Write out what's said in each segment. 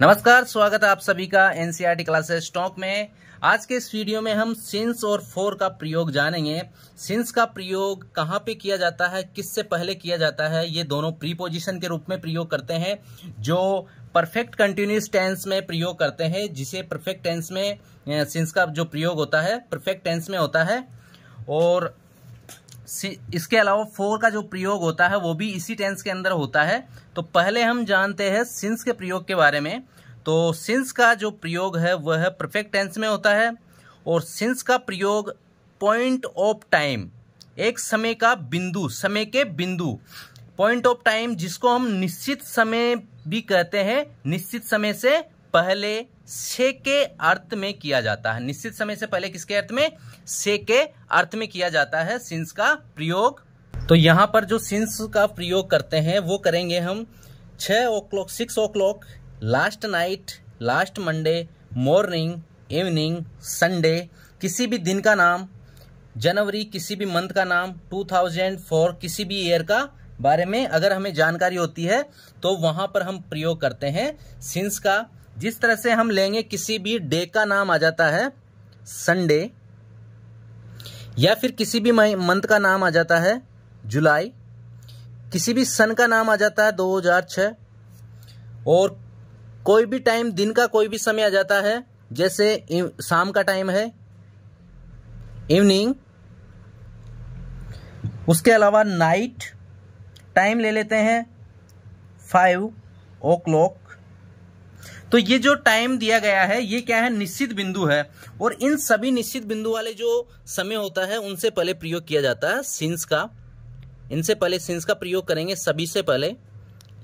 नमस्कार स्वागत है आप सभी का एनसीईआरटी क्लासेस स्टॉक में आज के इस वीडियो में हम सिंस और फोर का प्रयोग जानेंगे सिंस का प्रयोग कहाँ पे किया जाता है किससे पहले किया जाता है ये दोनों प्रीपोजिशन के रूप में प्रयोग करते हैं जो परफेक्ट कंटिन्यूस टेंस में प्रयोग करते हैं जिसे परफेक्ट टेंस में सिंस का जो प्रयोग होता है परफेक्ट टेंस में होता है और इसके अलावा फोर का जो प्रयोग होता है वो भी इसी टेंस के अंदर होता है तो पहले हम जानते हैं सिंस के प्रयोग के बारे में तो सिंस का जो प्रयोग है वह है परफेक्ट टेंस में होता है और सिंस का प्रयोग पॉइंट ऑफ टाइम एक समय का बिंदु समय के बिंदु पॉइंट ऑफ टाइम जिसको हम निश्चित समय भी कहते हैं निश्चित समय से पहले से के अर्थ में किया जाता है निश्चित समय से पहले किसके अर्थ में से के अर्थ में किया जाता है सिंस का प्रयोग तो यहां पर जो सिंस का प्रयोग करते हैं वो करेंगे हम छ o'clock six o'clock last night last Monday morning evening Sunday किसी भी दिन का नाम जनवरी किसी भी मंथ का नाम 2004 किसी भी ईयर का बारे में अगर हमें जानकारी होती है तो वहां पर हम प्रयोग करते हैं सिंस का जिस तरह से हम लेंगे किसी भी डे का नाम आ जाता है संडे या फिर किसी भी मंथ का नाम आ जाता है जुलाई किसी भी सन का नाम आ जाता है 2006 और कोई भी टाइम दिन का कोई भी समय आ जाता है जैसे शाम का टाइम है इवनिंग उसके अलावा नाइट टाइम ले लेते हैं फाइव ओ क्लॉक तो ये जो टाइम दिया गया है ये क्या है निश्चित बिंदु है और इन सभी निश्चित बिंदु वाले जो समय होता है उनसे पहले प्रयोग किया जाता है सिंस का इनसे पहले सिंस का प्रयोग करेंगे सभी से पहले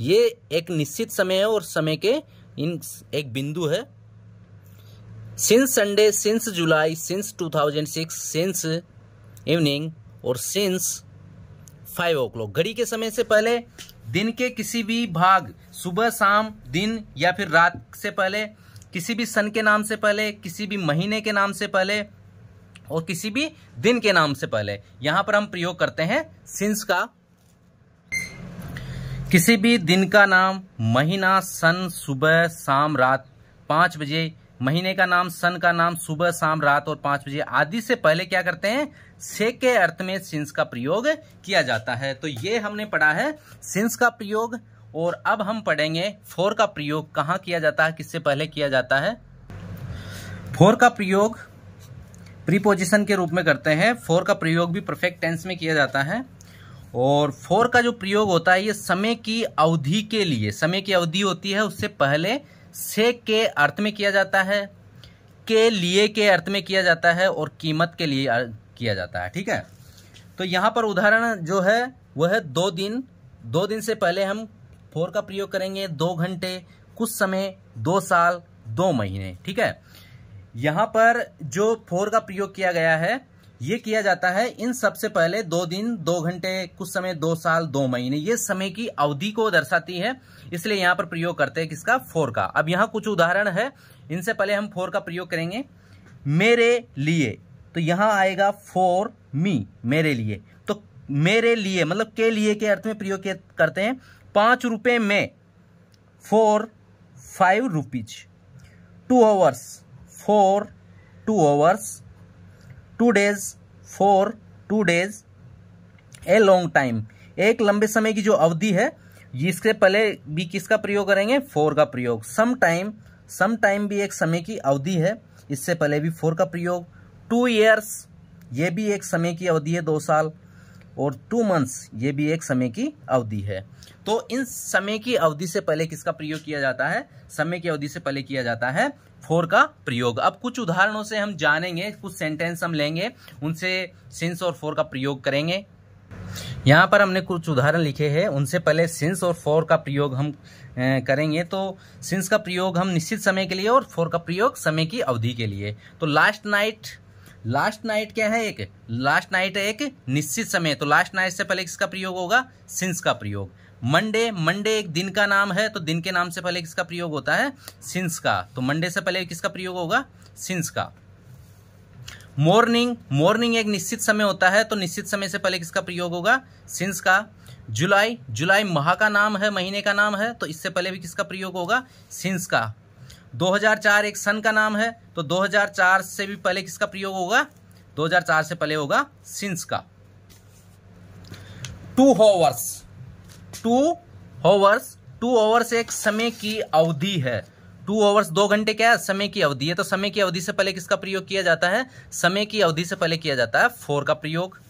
ये एक निश्चित समय है और समय के इन एक बिंदु है since Sunday since July since 2006 since evening और सिंस फाइव ओ घड़ी के समय से पहले दिन के किसी भी भाग सुबह शाम दिन या फिर रात से पहले किसी भी सन के नाम से पहले किसी भी महीने के नाम से पहले और किसी भी दिन के नाम से पहले यहां पर हम प्रयोग करते हैं सिंस का किसी भी दिन का नाम महीना सन सुबह शाम रात पांच बजे महीने का नाम सन का नाम सुबह शाम रात और पांच बजे आदि से पहले क्या करते हैं से के अर्थ में सिंस का प्रयोग किया जाता है तो ये हमने पढ़ा है सिंस का प्रयोग और अब हम पढ़ेंगे फोर का प्रयोग कहाँ किया जाता है किससे पहले किया जाता है फोर का प्रयोग प्रीपोजिशन के रूप में करते हैं फोर का प्रयोग भी परफेक्ट टेंस में किया जाता है और फोर का जो प्रयोग होता है ये समय की अवधि के लिए समय की अवधि होती है उससे पहले से के अर्थ में किया जाता है के लिए के अर्थ में किया जाता है और कीमत के लिए किया जाता है ठीक है तो यहां पर उदाहरण जो है वह है दो दिन दो दिन से पहले हम फोर का प्रयोग करेंगे दो घंटे कुछ समय दो साल दो महीने ठीक है यहां पर जो फोर का प्रयोग किया गया है ये किया जाता है इन सबसे पहले दो दिन दो घंटे कुछ समय दो साल दो महीने ये समय की अवधि को दर्शाती है इसलिए यहाँ पर प्रयोग करते हैं किसका फोर का अब यहाँ कुछ उदाहरण है इनसे पहले हम फोर का प्रयोग करेंगे मेरे लिए तो यहाँ आएगा फोर मी मेरे लिए तो मेरे लिए मतलब के लिए के अर्थ में प्रयोग करते हैं पांच रुपये में four five rupees two hours four two hours two days four two days a long time एक लंबे समय की जो अवधि है इसके पहले भी किसका प्रयोग करेंगे फोर का प्रयोग सम टाइम सम टाइम भी एक समय की अवधि है इससे पहले भी फोर का प्रयोग टू ईयर्स ये भी एक समय की अवधि है दो साल और टू मंथ्स ये भी एक समय की अवधि है तो इन समय की अवधि से पहले किसका प्रयोग किया जाता है समय की अवधि से पहले किया जाता है फोर का प्रयोग अब कुछ उदाहरणों से हम जानेंगे कुछ सेंटेंस हम लेंगे उनसे सिंस और फोर का प्रयोग करेंगे यहाँ पर हमने कुछ उदाहरण लिखे हैं उनसे पहले सिंस और फोर का प्रयोग हम करेंगे तो सिंस का प्रयोग हम निश्चित समय के लिए और फोर का प्रयोग समय की अवधि के लिए तो लास्ट नाइट लास्ट नाइट क्या है एक लास्ट नाइट है एक निश्चित समय तो लास्ट नाइट से पहले किसका प्रयोग होगा सिंस का प्रयोग मंडे मंडे एक दिन का नाम है तो दिन के नाम से पहले किसका प्रयोग होता है सिंस का तो मंडे से पहले किसका प्रयोग होगा सिंस का मॉर्निंग मॉर्निंग एक निश्चित समय होता है तो निश्चित समय से पहले किसका प्रयोग होगा सिंस का जुलाई जुलाई माह का नाम है महीने का नाम है तो इससे पहले भी किसका प्रयोग होगा सिंस का 2004 एक सन का नाम है तो 2004 से भी पहले किसका प्रयोग होगा 2004 से पहले होगा सिंस का two hours two hours two hours एक समय की अवधि है टू ओवर्स दो घंटे क्या है समय की अवधि है तो समय की अवधि से पहले किसका प्रयोग किया जाता है समय की अवधि से पहले किया जाता है फोर का प्रयोग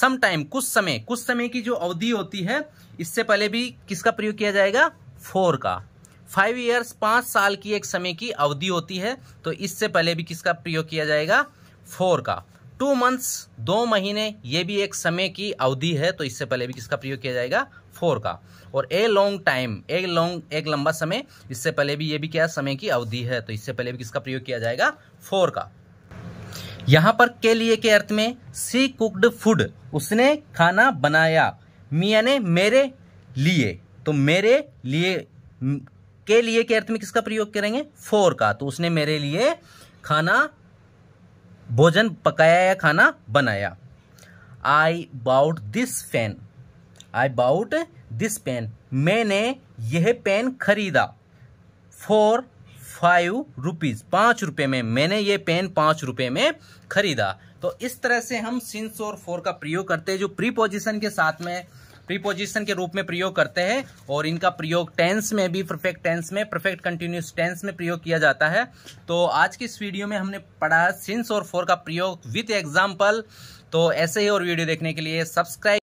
सम टाइम कुछ समय कुछ समय की जो अवधि होती है इससे पहले भी किसका प्रयोग किया जाएगा फोर का फाइव ईयर्स पांच साल की एक समय की अवधि होती है तो इससे पहले भी किसका प्रयोग किया जाएगा फोर का टू मंथ्स दो महीने ये भी एक समय की अवधि है तो इससे पहले भी किसका प्रयोग किया जाएगा फोर का और a long time a long एक लंबा समय इससे पहले भी ये भी क्या समय की अवधि है तो इससे पहले भी किसका प्रयोग किया जाएगा फोर का यहां पर के लिए के अर्थ में सी कुकड फूड उसने खाना बनाया मिया ने मेरे लिए तो मेरे लिए के लिए के अर्थ में किसका प्रयोग करेंगे फोर का तो उसने मेरे लिए खाना भोजन पकाया या खाना बनाया I bought this pen I bought this pen मैंने यह पेन खरीदा फोर फाइव रुपीज़ पांच रुपए में मैंने यह पेन पांच रुपए में खरीदा तो इस तरह से हम सिंस और फोर का प्रयोग करते हैं जो प्रीपोजिशन के साथ में प्रीपोजिशन के रूप में प्रयोग करते हैं और इनका प्रयोग टेंस में भी परफेक्ट टेंस में परफेक्ट कंटिन्यूस टेंस में प्रयोग किया जाता है तो आज की इस वीडियो में हमने पढ़ा सिंस और फोर का प्रयोग विथ एग्जाम्पल तो ऐसे ही और वीडियो देखने के लिए सब्सक्राइब